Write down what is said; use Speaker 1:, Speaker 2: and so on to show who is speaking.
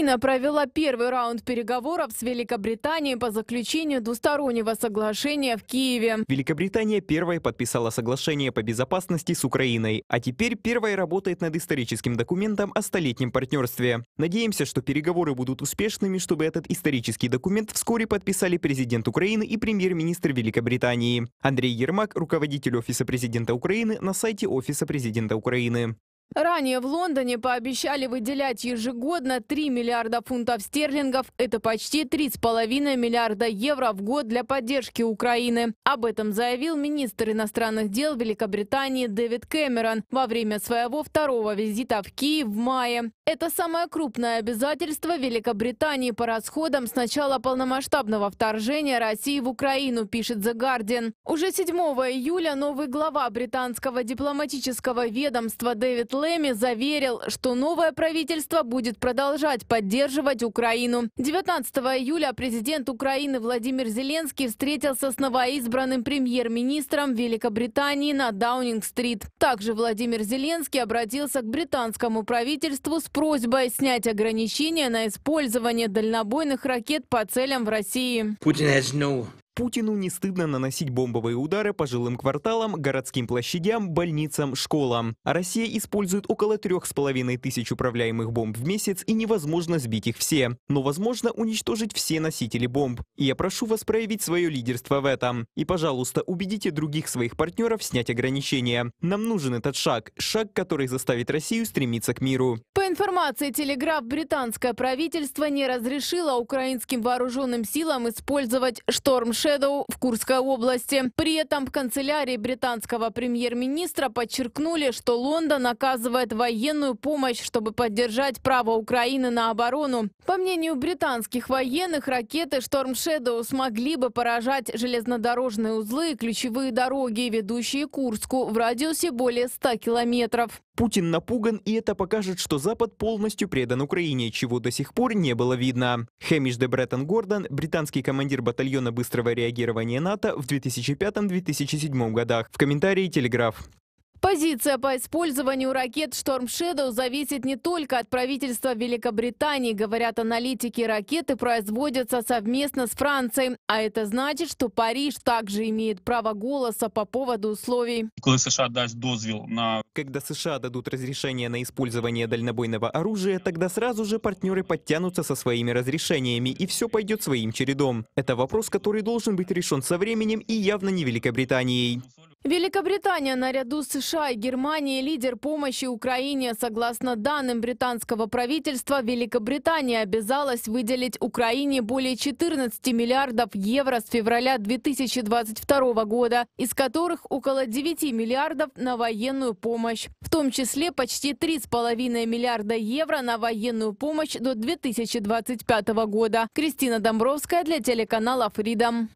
Speaker 1: Украина провела первый раунд переговоров с Великобританией по заключению двустороннего соглашения в Киеве.
Speaker 2: Великобритания первая подписала соглашение по безопасности с Украиной, а теперь первая работает над историческим документом о столетнем партнерстве. Надеемся, что переговоры будут успешными, чтобы этот исторический документ вскоре подписали президент Украины и премьер-министр Великобритании. Андрей Ермак, руководитель Офиса президента Украины на сайте Офиса президента Украины.
Speaker 1: Ранее в Лондоне пообещали выделять ежегодно 3 миллиарда фунтов стерлингов. Это почти 3,5 миллиарда евро в год для поддержки Украины. Об этом заявил министр иностранных дел Великобритании Дэвид Кэмерон во время своего второго визита в Киев в мае. Это самое крупное обязательство Великобритании по расходам с начала полномасштабного вторжения России в Украину, пишет The Guardian. Уже 7 июля новый глава британского дипломатического ведомства Дэвид Лэми заверил, что новое правительство будет продолжать поддерживать Украину. 19 июля президент Украины Владимир Зеленский встретился с новоизбранным премьер-министром Великобритании на Даунинг-стрит. Также Владимир Зеленский обратился к британскому правительству с просьбой снять ограничения на использование дальнобойных ракет по целям в России.
Speaker 2: Путин has no Путину не стыдно наносить бомбовые удары по жилым кварталам, городским площадям, больницам, школам. А Россия использует около трех с половиной тысяч управляемых бомб в месяц и невозможно сбить их все. Но возможно уничтожить все носители бомб. И я прошу вас проявить свое лидерство в этом. И, пожалуйста, убедите других своих партнеров снять ограничения. Нам нужен этот шаг. Шаг, который заставит Россию стремиться к миру.
Speaker 1: По информации Телеграф, британское правительство не разрешило украинским вооруженным силам использовать «Шторм Шэдоу» в Курской области. При этом в канцелярии британского премьер-министра подчеркнули, что Лондон оказывает военную помощь, чтобы поддержать право Украины на оборону. По мнению британских военных, ракеты «Шторм Шэдоу» смогли бы поражать железнодорожные узлы и ключевые дороги, ведущие Курску в радиусе более 100 километров.
Speaker 2: Путин напуган, и это покажет, что за Запад полностью предан Украине, чего до сих пор не было видно. Хэмиш де Бреттон Гордон, британский командир батальона быстрого реагирования НАТО в 2005-2007 годах. В комментарии Телеграф.
Speaker 1: Позиция по использованию ракет «Шторм Шэдоу» зависит не только от правительства Великобритании, говорят аналитики. Ракеты производятся совместно с Францией. А это значит, что Париж также имеет право голоса по поводу условий.
Speaker 2: Когда США дадут разрешение на использование дальнобойного оружия, тогда сразу же партнеры подтянутся со своими разрешениями, и все пойдет своим чередом. Это вопрос, который должен быть решен со временем и явно не Великобританией.
Speaker 1: Великобритания наряду с США и Германией лидер помощи Украине. Согласно данным британского правительства, Великобритания обязалась выделить Украине более 14 миллиардов евро с февраля 2022 года, из которых около 9 миллиардов на военную помощь. В том числе почти 3,5 миллиарда евро на военную помощь до 2025 года. Кристина Домбровская для телеканала «Фридом».